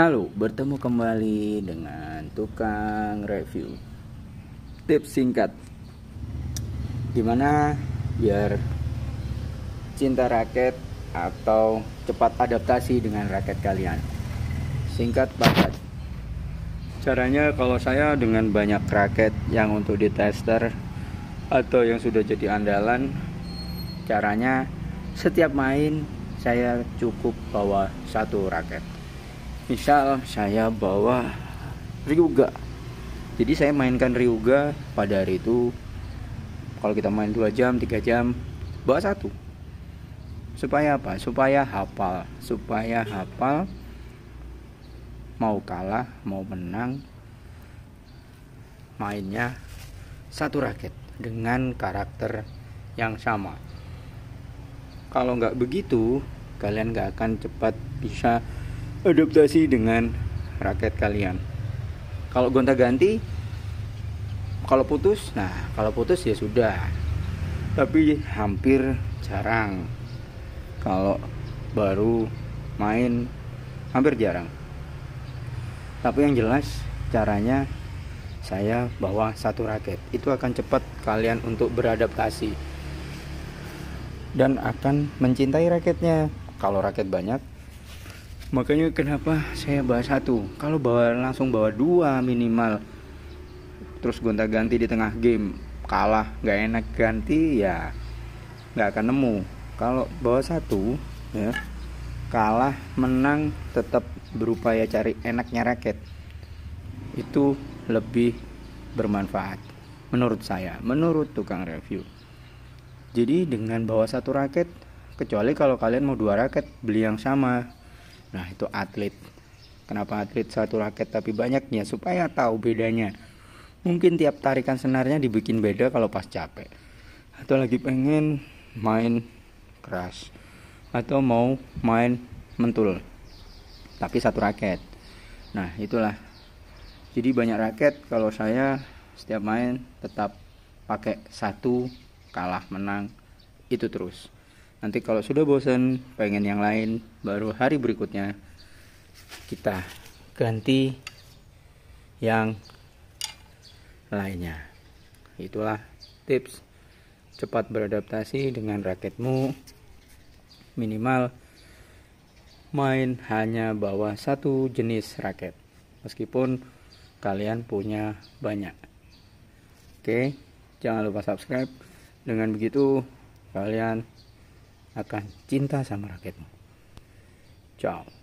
Halo, bertemu kembali dengan tukang review. Tips singkat. Gimana biar cinta raket atau cepat adaptasi dengan raket kalian? Singkat banget. Caranya kalau saya dengan banyak raket yang untuk di tester atau yang sudah jadi andalan, caranya setiap main saya cukup bawa satu raket misal saya bawa Ryuga jadi saya mainkan Ryuga pada hari itu kalau kita main 2 jam 3 jam bawa satu supaya apa supaya hafal supaya hafal mau kalah mau menang mainnya satu raket dengan karakter yang sama kalau nggak begitu kalian nggak akan cepat bisa adaptasi dengan raket kalian kalau gonta-ganti kalau putus nah kalau putus ya sudah tapi hampir jarang kalau baru main hampir jarang tapi yang jelas caranya saya bawa satu raket itu akan cepat kalian untuk beradaptasi dan akan mencintai raketnya kalau raket banyak makanya kenapa saya bawa satu kalau bawa langsung bawa dua minimal terus gonta ganti di tengah game kalah nggak enak ganti ya nggak akan nemu kalau bawa satu ya kalah menang tetap berupaya cari enaknya raket itu lebih bermanfaat menurut saya menurut tukang review jadi dengan bawa satu raket kecuali kalau kalian mau dua raket beli yang sama Nah, itu atlet. Kenapa atlet satu raket tapi banyaknya? Supaya tahu bedanya. Mungkin tiap tarikan senarnya dibikin beda kalau pas capek. Atau lagi pengen main keras. Atau mau main mentul. Tapi satu raket. Nah, itulah. Jadi banyak raket kalau saya setiap main tetap pakai satu kalah menang itu terus. Nanti kalau sudah bosan pengen yang lain, baru hari berikutnya kita ganti yang lainnya. Itulah tips cepat beradaptasi dengan raketmu. Minimal main hanya bawa satu jenis raket. Meskipun kalian punya banyak. Oke, jangan lupa subscribe. Dengan begitu kalian akan cinta sama rakyatmu, Ciao.